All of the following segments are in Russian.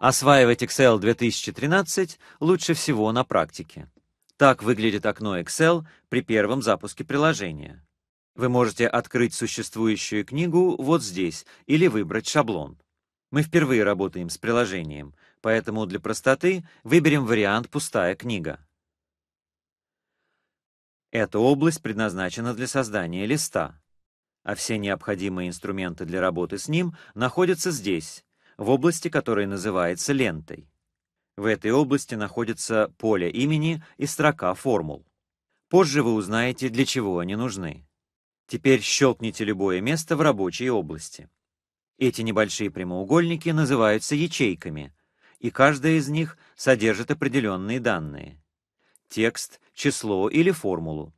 Осваивать Excel 2013 лучше всего на практике. Так выглядит окно Excel при первом запуске приложения. Вы можете открыть существующую книгу вот здесь или выбрать шаблон. Мы впервые работаем с приложением, поэтому для простоты выберем вариант «Пустая книга». Эта область предназначена для создания листа а все необходимые инструменты для работы с ним находятся здесь, в области, которая называется лентой. В этой области находится поле имени и строка формул. Позже вы узнаете, для чего они нужны. Теперь щелкните любое место в рабочей области. Эти небольшие прямоугольники называются ячейками, и каждая из них содержит определенные данные. Текст, число или формулу.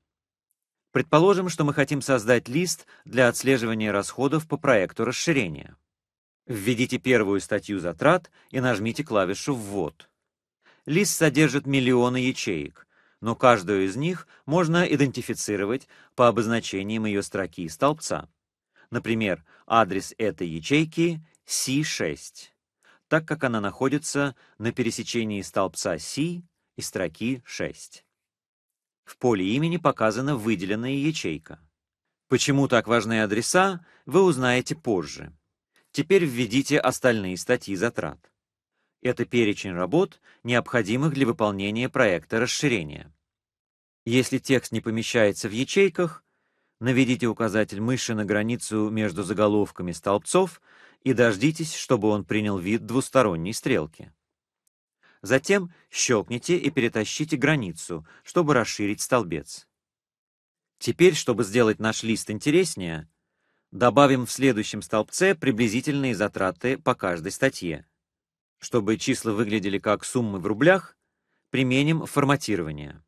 Предположим, что мы хотим создать лист для отслеживания расходов по проекту расширения. Введите первую статью затрат и нажмите клавишу «Ввод». Лист содержит миллионы ячеек, но каждую из них можно идентифицировать по обозначениям ее строки и столбца. Например, адрес этой ячейки C6, так как она находится на пересечении столбца C и строки 6. В поле имени показана выделенная ячейка. Почему так важны адреса, вы узнаете позже. Теперь введите остальные статьи затрат. Это перечень работ, необходимых для выполнения проекта расширения. Если текст не помещается в ячейках, наведите указатель мыши на границу между заголовками столбцов и дождитесь, чтобы он принял вид двусторонней стрелки. Затем щелкните и перетащите границу, чтобы расширить столбец. Теперь, чтобы сделать наш лист интереснее, добавим в следующем столбце приблизительные затраты по каждой статье. Чтобы числа выглядели как суммы в рублях, применим форматирование.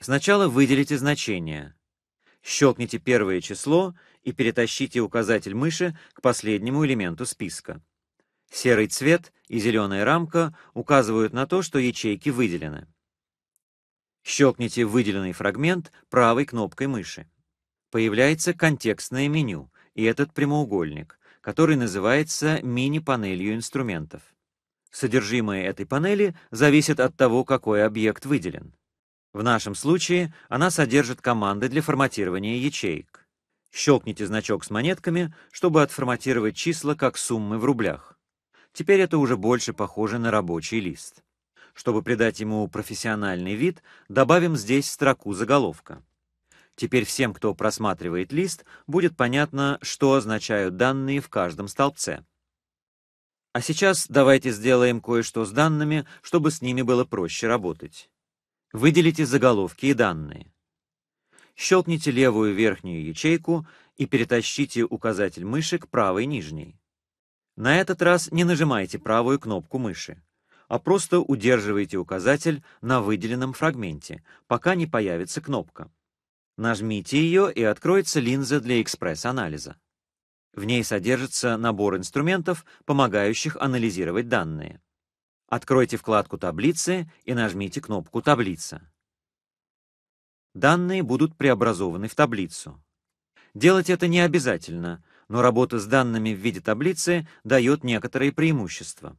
Сначала выделите значение. Щелкните первое число и перетащите указатель мыши к последнему элементу списка. Серый цвет и зеленая рамка указывают на то, что ячейки выделены. Щелкните выделенный фрагмент правой кнопкой мыши. Появляется контекстное меню и этот прямоугольник, который называется мини-панелью инструментов. Содержимое этой панели зависит от того, какой объект выделен. В нашем случае она содержит команды для форматирования ячеек. Щелкните значок с монетками, чтобы отформатировать числа как суммы в рублях. Теперь это уже больше похоже на рабочий лист. Чтобы придать ему профессиональный вид, добавим здесь строку заголовка. Теперь всем, кто просматривает лист, будет понятно, что означают данные в каждом столбце. А сейчас давайте сделаем кое-что с данными, чтобы с ними было проще работать. Выделите заголовки и данные. Щелкните левую верхнюю ячейку и перетащите указатель мыши к правой нижней. На этот раз не нажимайте правую кнопку мыши, а просто удерживайте указатель на выделенном фрагменте, пока не появится кнопка. Нажмите ее, и откроется линза для экспресс-анализа. В ней содержится набор инструментов, помогающих анализировать данные. Откройте вкладку «Таблицы» и нажмите кнопку «Таблица». Данные будут преобразованы в таблицу. Делать это не обязательно, но работа с данными в виде таблицы дает некоторые преимущества.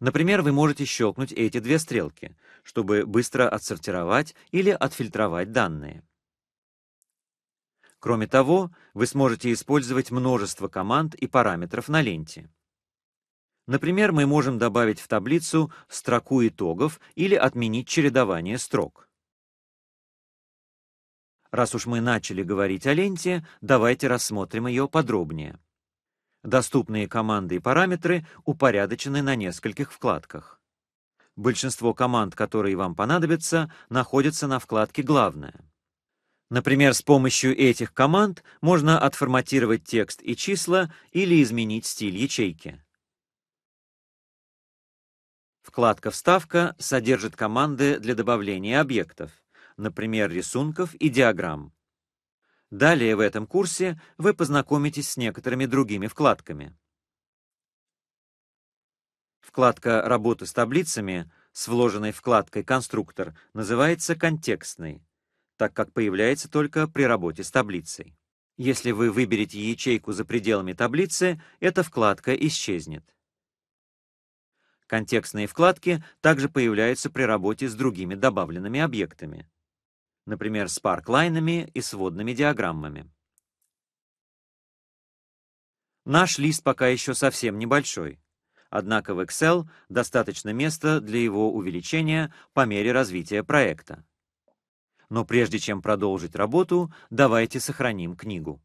Например, вы можете щелкнуть эти две стрелки, чтобы быстро отсортировать или отфильтровать данные. Кроме того, вы сможете использовать множество команд и параметров на ленте. Например, мы можем добавить в таблицу строку итогов или отменить чередование строк. Раз уж мы начали говорить о ленте, давайте рассмотрим ее подробнее. Доступные команды и параметры упорядочены на нескольких вкладках. Большинство команд, которые вам понадобятся, находятся на вкладке «Главное». Например, с помощью этих команд можно отформатировать текст и числа или изменить стиль ячейки. Вкладка «Вставка» содержит команды для добавления объектов например, рисунков и диаграмм. Далее в этом курсе вы познакомитесь с некоторыми другими вкладками. Вкладка «Работа с таблицами» с вложенной вкладкой «Конструктор» называется контекстной, так как появляется только при работе с таблицей. Если вы выберете ячейку за пределами таблицы, эта вкладка исчезнет. Контекстные вкладки также появляются при работе с другими добавленными объектами например, с парклайнами и сводными диаграммами. Наш лист пока еще совсем небольшой, однако в Excel достаточно места для его увеличения по мере развития проекта. Но прежде чем продолжить работу, давайте сохраним книгу.